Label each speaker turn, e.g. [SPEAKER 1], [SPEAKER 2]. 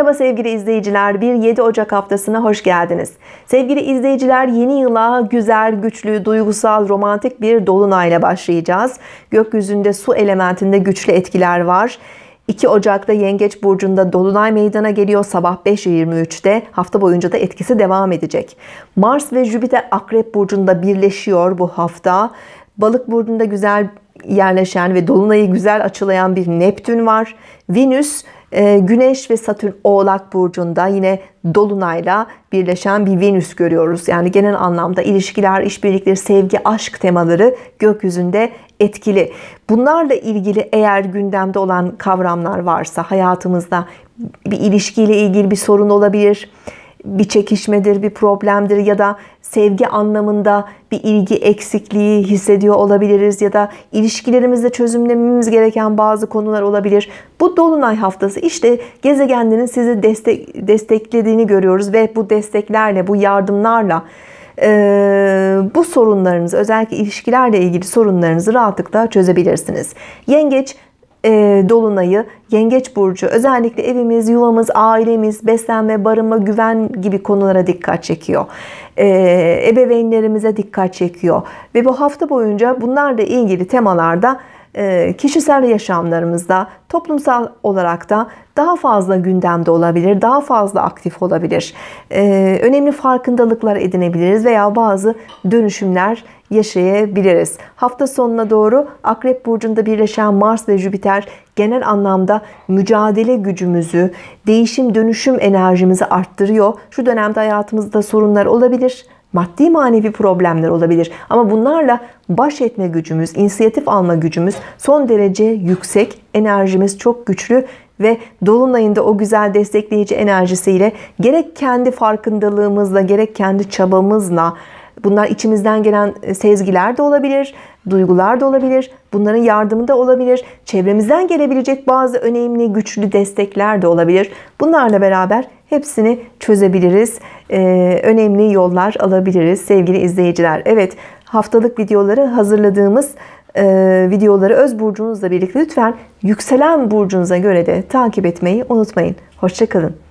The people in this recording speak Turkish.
[SPEAKER 1] Merhaba sevgili izleyiciler. 1-7 Ocak haftasına hoş geldiniz. Sevgili izleyiciler yeni yıla güzel, güçlü, duygusal, romantik bir dolunayla başlayacağız. Gökyüzünde su elementinde güçlü etkiler var. 2 Ocak'ta Yengeç Burcu'nda Dolunay meydana geliyor. Sabah 5.23'te hafta boyunca da etkisi devam edecek. Mars ve Jüpiter Akrep Burcu'nda birleşiyor bu hafta. Balık Burcu'nda güzel yerleşen ve Dolunay'ı güzel açılayan bir Neptün var. Venüs ee, Güneş ve Satürn Oğlak burcunda yine dolunayla birleşen bir Venüs görüyoruz. Yani genel anlamda ilişkiler, işbirlikleri, sevgi, aşk temaları gökyüzünde etkili. Bunlarla ilgili eğer gündemde olan kavramlar varsa hayatımızda bir ilişkiyle ilgili bir sorun olabilir bir çekişmedir, bir problemdir ya da sevgi anlamında bir ilgi eksikliği hissediyor olabiliriz ya da ilişkilerimizde çözümlememiz gereken bazı konular olabilir. Bu dolunay haftası işte gezegenlerin sizi destek, desteklediğini görüyoruz ve bu desteklerle, bu yardımlarla e, bu sorunlarınızı özellikle ilişkilerle ilgili sorunlarınızı rahatlıkla çözebilirsiniz. Yengeç e, dolunayı yengeç burcu özellikle evimiz yuvamız ailemiz beslenme barınma güven gibi konulara dikkat çekiyor e, ebeveynlerimize dikkat çekiyor ve bu hafta boyunca bunlarla ilgili temalarda e, kişisel yaşamlarımızda, toplumsal olarak da daha fazla gündemde olabilir, daha fazla aktif olabilir. E, önemli farkındalıklar edinebiliriz veya bazı dönüşümler yaşayabiliriz. Hafta sonuna doğru Akrep Burcu'nda birleşen Mars ve Jüpiter genel anlamda mücadele gücümüzü, değişim dönüşüm enerjimizi arttırıyor. Şu dönemde hayatımızda sorunlar olabilir maddi manevi problemler olabilir. Ama bunlarla baş etme gücümüz, inisiyatif alma gücümüz son derece yüksek, enerjimiz çok güçlü ve dolunayında o güzel destekleyici enerjisiyle gerek kendi farkındalığımızla gerek kendi çabamızla Bunlar içimizden gelen e, sezgiler de olabilir, duygular da olabilir, bunların yardımı da olabilir, çevremizden gelebilecek bazı önemli, güçlü destekler de olabilir. Bunlarla beraber hepsini çözebiliriz, ee, önemli yollar alabiliriz sevgili izleyiciler. Evet, haftalık videoları hazırladığımız e, videoları öz burcunuzla birlikte lütfen yükselen burcunuza göre de takip etmeyi unutmayın. Hoşçakalın.